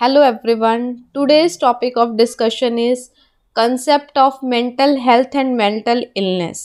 hello everyone today's topic of discussion is concept of mental health and mental illness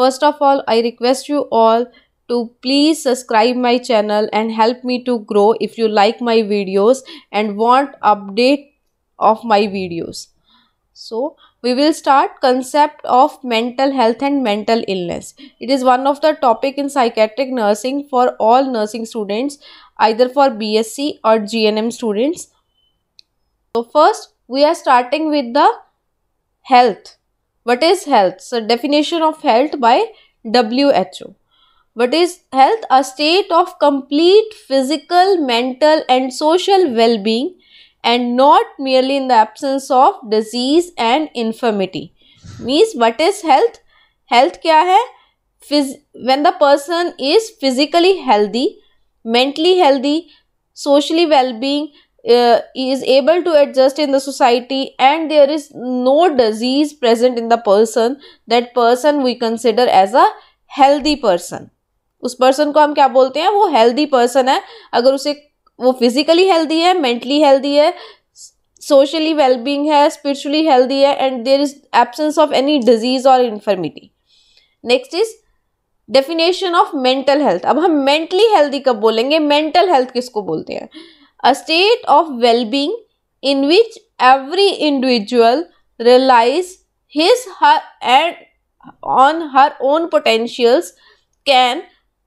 first of all i request you all to please subscribe my channel and help me to grow if you like my videos and want update of my videos so we will start concept of mental health and mental illness it is one of the topic in psychiatric nursing for all nursing students either for bsc or gnm students so first we are starting with the health what is health so definition of health by who what is health a state of complete physical mental and social well-being and not merely in the absence of disease and infirmity. Means what is health? Health kya hai? Phys- when the person is physically healthy, mentally healthy, socially well-being, uh, is able to adjust in the society and there is no disease present in the person, that person we consider as a healthy person. उस person को हम क्या बोलते हैं वो healthy person है अगर उसे वो फिजिकली हेल्दी है मेंटली हेल्दी है सोशली वेलबींग है स्पिरिचुअली हेल्दी है and there is absence of any disease और infirmity next is definition of mental health अब हम मेंटली हेल्दी कब बोलेंगे मेंटल हेल्थ किसको बोलते हैं a state of wellbeing in which every individual realize his her and on her own potentials can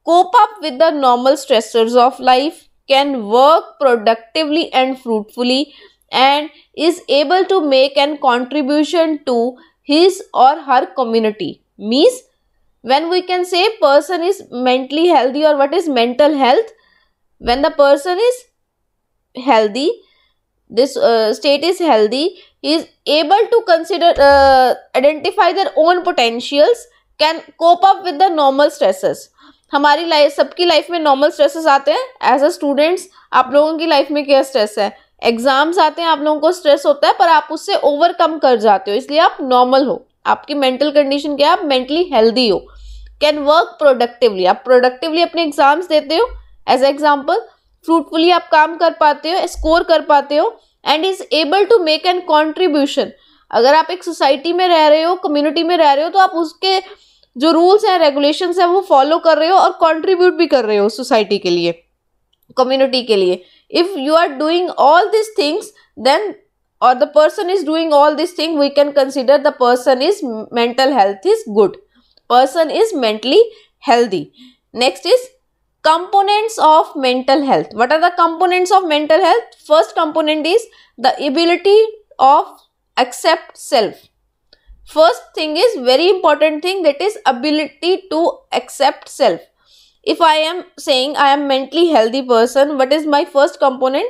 cope up with the normal stressors of life can work productively and fruitfully and is able to make an contribution to his or her community means when we can say person is mentally healthy or what is mental health when the person is healthy this uh, state is healthy is able to consider uh, identify their own potentials can cope up with the normal stresses हमारी life सबकी life में normal stresses आते हैं as a students आप लोगों की life में क्या स्ट्रेस है एग्जाम्स आते हैं आप लोगों को स्ट्रेस होता है पर आप उससे ओवरकम कर जाते हो इसलिए आप नॉर्मल हो आपकी मेंटल कंडीशन क्या है आप मेंटली हेल्दी हो कैन वर्क प्रोडक्टिवली आप प्रोडक्टिवली अपने एग्जाम्स देते हो एज एग्जाम्पल फ्रूटफुली आप काम कर पाते हो स्कोर कर पाते हो and is able to make an contribution अगर आप एक सोसाइटी में रह रहे हो कम्युनिटी में रह रहे हो तो आप उसके जो रूल्स हैं रेगुलेशंस हैं वो फॉलो कर रहे हो और कंट्रीब्यूट भी कर रहे हो सोसाइटी के लिए कम्युनिटी के लिए if you are doing all this things then और the person is doing all this thing we can consider the person is mental health is good person is mentally healthy next is components of mental health what are the components of mental health first component is the ability of accept self first thing is very important thing that is ability to accept self if I am saying I am mentally healthy person what is my first component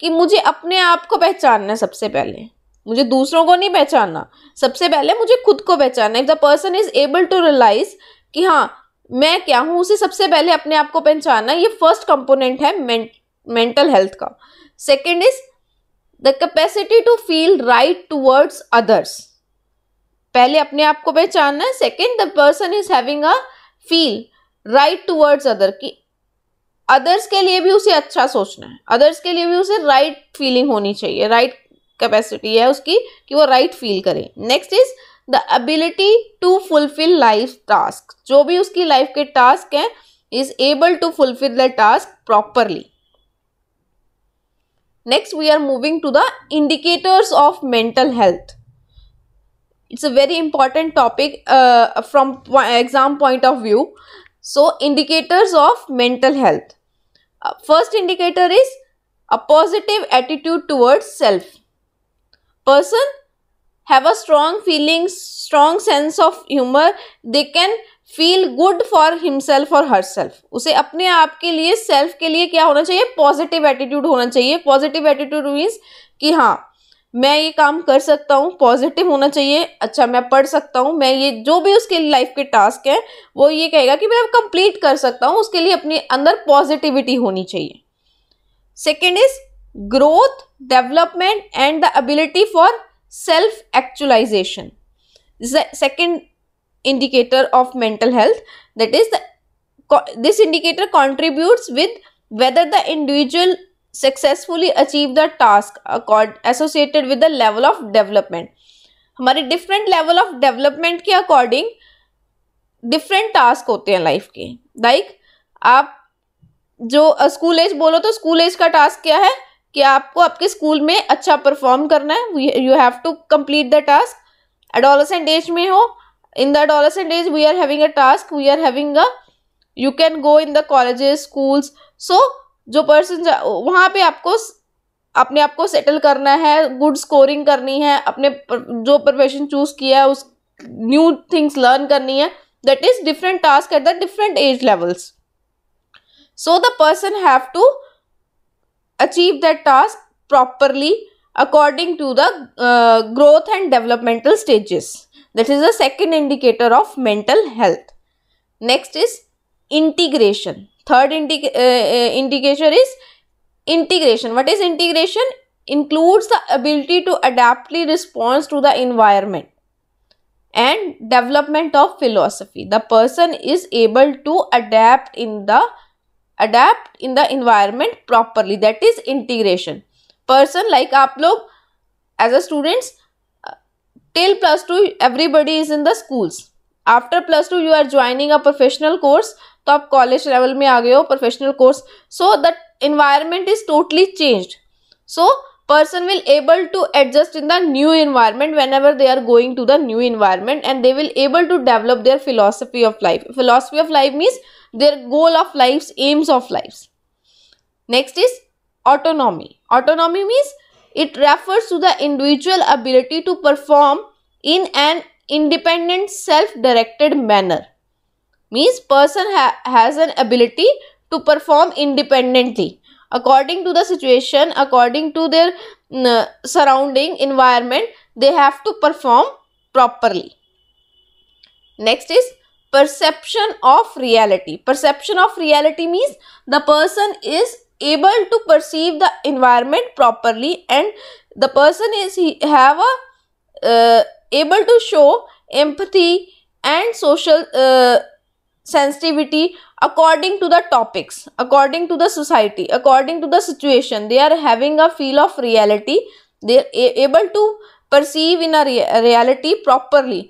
कि मुझे अपने आप को पहचानना है सबसे पहले मुझे दूसरों को नहीं पहचानना सबसे पहले मुझे खुद को पहचानना if the person is able to realize कि हाँ मैं क्या हूँ उसे सबसे पहले अपने आप को पहचानना ये फर्स्ट कंपोनेंट है मेंटल हेल्थ का second is the capacity to feel right towards others पहले अपने आप को पहचानना है second the person is having a feel right towards other की अदर्स के लिए भी उसे अच्छा सोचना है अदर्स के लिए भी उसे राइट right फीलिंग होनी चाहिए राइट right कैपेसिटी है उसकी कि वो राइट फील करे next is the ability to fulfil life task जो भी उसकी लाइफ के टास्क हैं is able to fulfil the task properly next we are moving to the indicators of mental health it's a very important topic uh, from exam point of view so indicators of mental health uh, first indicator is a positive attitude towards self person have a strong feeling strong sense of humor they can feel good for himself और her self उसे अपने आप के लिए self के लिए क्या होना चाहिए पॉजिटिव एटीट्यूड होना चाहिए पॉजिटिव एटीट्यूड मीन्स कि हाँ मैं ये काम कर सकता हूँ पॉजिटिव होना चाहिए अच्छा मैं पढ़ सकता हूँ मैं ये जो भी उसके लाइफ के टास्क हैं वो ये कहेगा कि मैं कंप्लीट कर सकता हूँ उसके लिए अपने अंदर पॉजिटिविटी होनी चाहिए second is growth development and the ability for self actualisation second indicator of mental health that is this indicator contributes with whether the individual successfully achieve the task associated with the level of development हमारे different level of development के according different task होते हैं life के like like, आप जो school as बोलो तो school as का टास्क क्या है कि आपको आपके स्कूल में अच्छा परफॉर्म करना है you have to complete the task adolescent age में हो in the adolescent age we are having a task we are having a you can go in the colleges schools so जो person जा वहाँ पर आपको अपने आप को सेटल करना है गुड स्कोरिंग करनी है अपने जो प्रोफेशन चूज़ किया है उस न्यू थिंग्स लर्न करनी है that is different task at the different age levels so the person have to achieve that task properly according to the growth and developmental stages that is the second indicator of mental health next is integration third indic uh, uh, indicator is integration what is integration includes the ability to adaptly respond to the environment and development of philosophy the person is able to adapt in the adapt in the environment properly that is integration person like aap log as a students till plus 2 everybody is in the schools after plus 2 you are joining a professional course तो college level level में आ गए हो professional course so that environment is totally changed person will able to adjust in the new environment whenever they are going to the new environment and they will able to develop their philosophy of life philosophy of life means their goal of life's aims of lives next is autonomy autonomy means it refers to the individual ability to perform in an independent self directed manner means person ha- has an ability to perform independently according to the situation according to their mm, uh, surrounding environment they have to perform properly next is perception of reality perception of reality means the person is able to perceive the environment properly and the person is he have a uh, able to show empathy and social uh, sensitivity according to the topics according to the society according to the situation they are having a feel of reality they are able to perceive in a re reality properly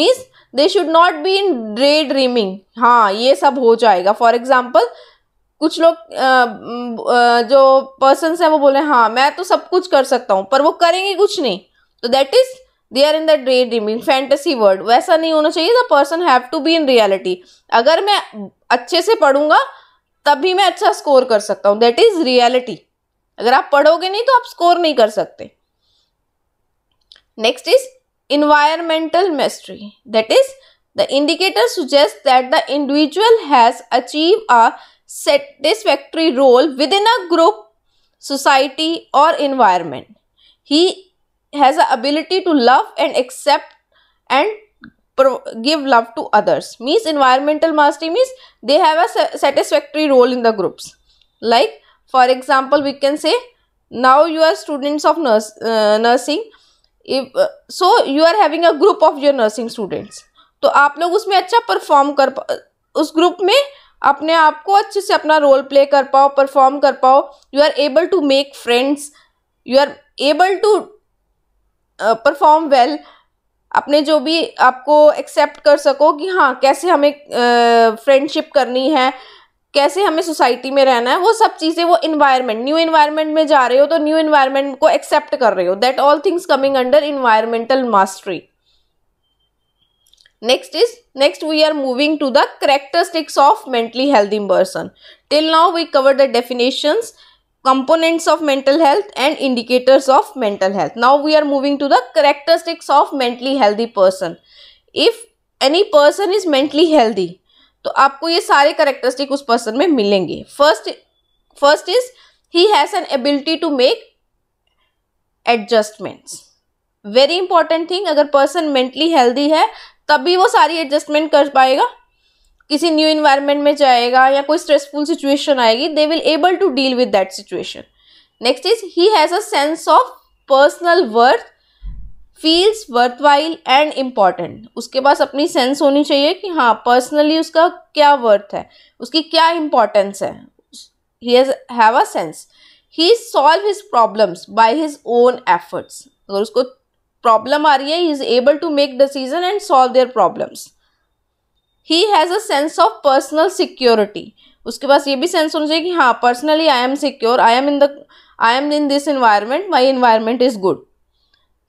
means they should not be in daydreaming हाँ ये सब हो जाएगा for example कुछ लोग जो persons हैं वो बोले हाँ मैं तो सब कुछ कर सकता हूँ पर वो करेंगे कुछ नहीं तो that is they are in the ड्रे ड्रीमिंग फैंटेसी वर्ड वैसा नहीं होना चाहिए the person have to be in reality अगर मैं अच्छे से पढ़ूंगा तभी मैं अच्छा स्कोर कर सकता हूँ दैट इज रियलिटी अगर आप पढ़ोगे नहीं तो आप स्कोर नहीं कर सकते next is environmental mastery that is the indicator suggest that the individual has achieve a role with in a group society और environment he has the ability to love and accept and give love to others means environmental mastery means they have a satisfactory role in the groups like for example we can say now you are students of nurse, uh, nursing if uh, so you are having a group of your nursing students तो आप लोग उसमें अच्छा perform कर uh, उस group में अपने आप को अच्छे से अपना रोल प्ले कर पाओ परफॉर्म कर पाओ you are able to make friends you are able to perform well अपने जो भी आपको एक्सेप्ट कर सको कि हाँ कैसे हमें फ्रेंडशिप करनी है कैसे हमें सोसाइटी में रहना है वो सब चीज़ें वो इन्वायरमेंट न्यू इन्वायरमेंट में जा रहे हो तो न्यू इन्वायरमेंट को एक्सेप्ट कर रहे हो that all things coming under environmental mastery next is next we are moving to the characteristics of mentally healthy person till now we cover the definitions components of mental health and indicators of mental health. Now we are moving to the characteristics of mentally healthy person. If any person is mentally healthy, तो आपको ये सारे characteristic उस person में मिलेंगे first first is he has an ability to make adjustments very important thing अगर person mentally healthy है तभी वो सारी एडजस्टमेंट कर पाएगा किसी न्यू इन्वायरमेंट में जाएगा या कोई स्ट्रेसफुल सिचुएशन आएगी they will able to deal with that situation next is he has a sense of personal worth feels worthwhile and important उसके पास अपनी सेंस होनी चाहिए कि हाँ पर्सनली उसका क्या वर्थ है उसकी क्या इम्पॉर्टेंस है he has have a sense he solve his problems by his own efforts अगर उसको प्रॉब्लम आ रही है he is able to make decision and solve their problems He has a sense of personal security. उसके पास ये भी sense होना चाहिए कि हाँ personally I am secure I am in the I am in this environment my environment is good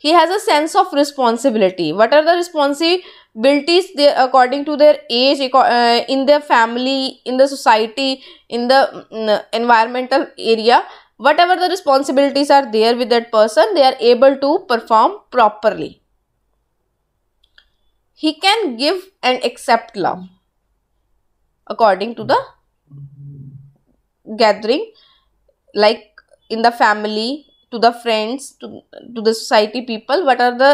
he has a sense of responsibility what are the responsibilities they according to their age uh, in their family in the society in the mm, environmental area whatever the responsibilities are there with that person they are able to perform properly he can give and accept love according to the gathering like in the family to the friends to, to the society people what are the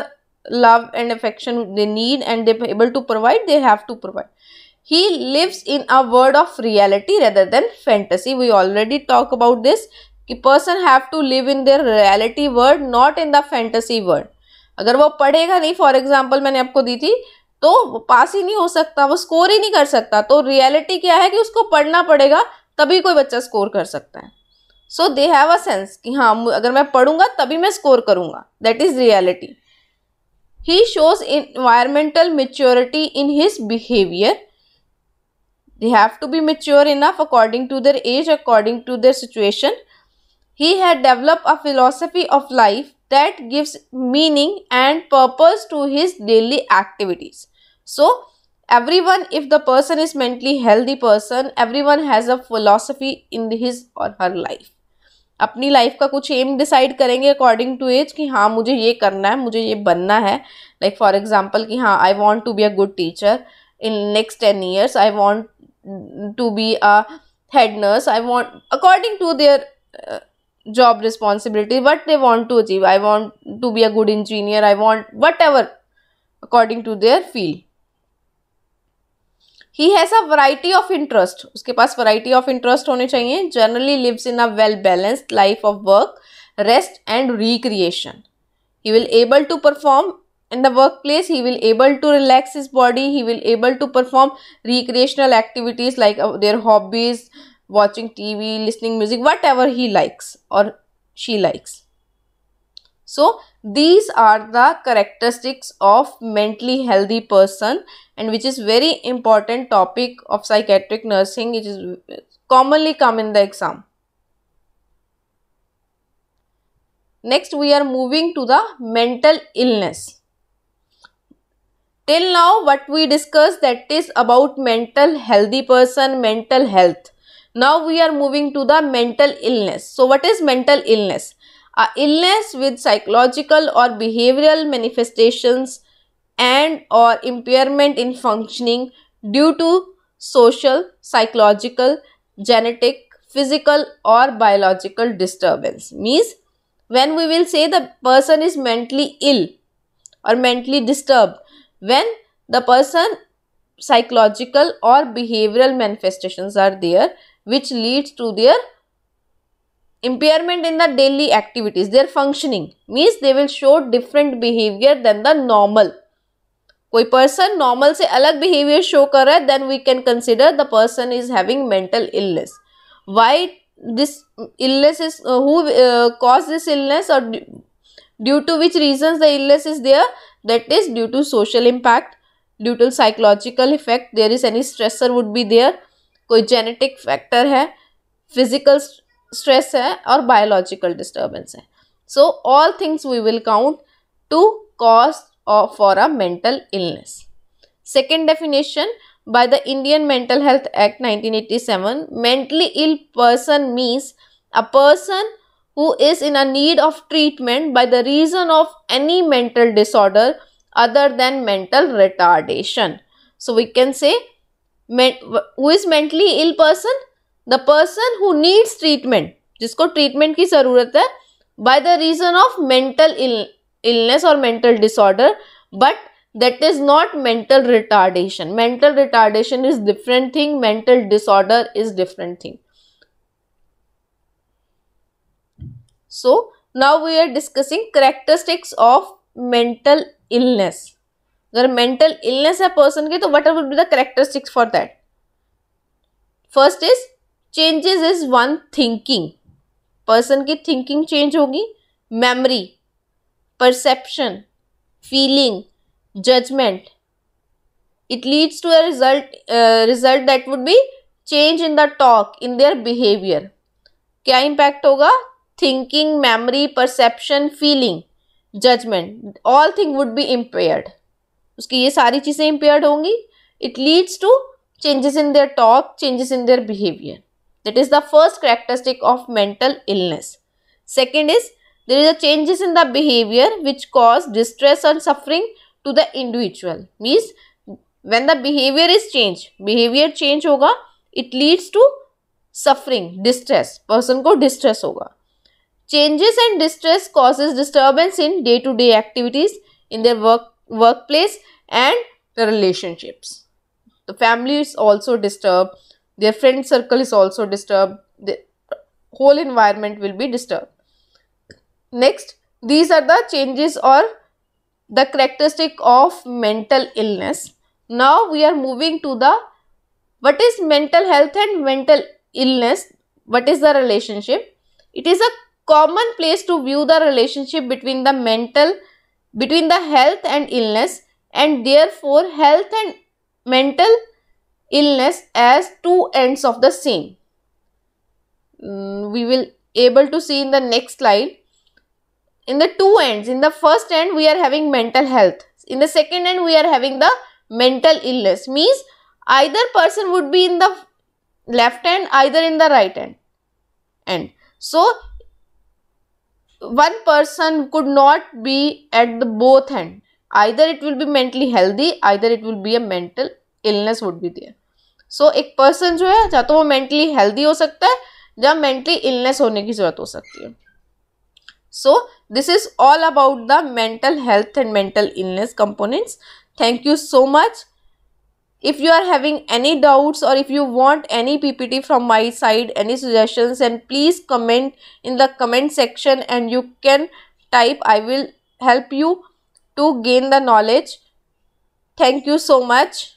love and affection they need and they're able to provide they have to provide he lives in a world of reality rather than fantasy we already talk about this कि person have to live in their reality world not in the fantasy world अगर वो पढ़ेगा नहीं for example मैंने आपको दी थी तो वो पास ही नहीं हो सकता वो स्कोर ही नहीं कर सकता तो रियलिटी क्या है कि उसको पढ़ना पड़ेगा तभी कोई बच्चा स्कोर कर सकता है सो दे हैव अ सेंस कि हाँ अगर मैं पढ़ूंगा तभी मैं स्कोर करूंगा that is reality he shows environmental maturity in his behaviour they have to be mature enough according to their age according to their situation he had develop a philosophy of life that gives meaning and purpose to his daily activities. So, everyone, if the person is mentally healthy person, everyone has a philosophy in his or her life. अपनी life का कुछ aim decide करेंगे according to age कि हाँ मुझे ये करना है मुझे ये बनना है लाइक फॉर एग्जांपल कि हाँ I want to be a good teacher in next ten years I want to be a head nurse I want according to their job responsibility what they want to achieve i want to be a good engineer i want whatever according to their field has a variety of interest. Interest उसके variety of interest. Interest होने चाहिए generally lives in a well balanced life of work, rest, and recreation. He will able to perform in the workplace he will able to relax his body he will able to perform recreational activities like uh, their hobbies watching TV, listening music, whatever he likes or she likes. So these are the characteristics of mentally healthy person and which is very important topic of psychiatric nursing which is commonly come in the exam. Next we are moving to the mental illness. Till now what we discussed that is about mental healthy person, mental health now we are moving to the mental illness. So what is mental illness? A illness with psychological or behavioral manifestations and or impairment in functioning due to social, psychological, genetic, physical or biological disturbance. Means when we will say the person is mentally ill or mentally disturbed, when the person psychological or behavioral manifestations are there which leads to their impairment in the daily activities their functioning means they will show different behavior than the normal कोई person normal से अलग behaviour show कर रहा है then we can consider the person is having mental illness why this illness is who cause this illness और due to which reason the illness is there that is due to social impact due to psychological effect there is any stressor would be there कोई genetic factor है physical stress है और biological disturbance है so all things we will count to cause for a mental illness second definition by the Indian mental health act 1987 eighty seven mentally ill person means a person who is in a need of treatment by the reason of any mental disorder other than mental retardation so we can say who is mentally ill person the person who needs treatment जिसको treatment की ज़रूरत है by the reason of mental illness or mental disorder but that is not mental retardation mental retardation is different thing mental disorder is different thing so now we are discussing characteristics of mental illness अगर mental illness है person की तो what are be the characteristics for that first is changes is one thinking person की thinking change होगी memory perception feeling judgement it leads to a result result that would be change in the talk in their behaviour क्या impact होगा thinking memory perception feeling judgement all thing would be impaired उसकी ये सारी चीज़ें impaired होंगी it leads to changes in their talk changes in their behaviour that is the first characteristic of mental illness second is there is a changes in the behaviour which cause distress and suffering to the individual means when the behaviour is change behaviour change होगा it leads to suffering distress person को distress होगा changes and distress causes disturbance in day to day activities in their work workplace and the relationships. The family is also disturbed, their friend circle is also disturbed, the whole environment will be disturbed. Next, these are the changes or the characteristic of mental illness. Now we are moving to the what is mental health and mental illness? What is the relationship? It is a common place to view the relationship between the mental between the health and illness and therefore health and mental illness as two ends of the same. Mm, we will able to see in the next slide. In the two ends, in the first end we are having mental health. In the second end we are having the mental illness means either person would be in the left hand either in the right hand. And so one person could not be at the both hand either it will be mentally healthy either it will be a mental illness would be there so एक person जो है या तो वो mentally healthy हो सकता है या मेंटली इलनेस होने की जरूरत हो सकती है so this is all about the mental health and mental illness components thank you so much if you are having any doubts or if you want any ppt from my side any suggestions and please comment in the comment section and you can type i will help you to gain the knowledge thank you so much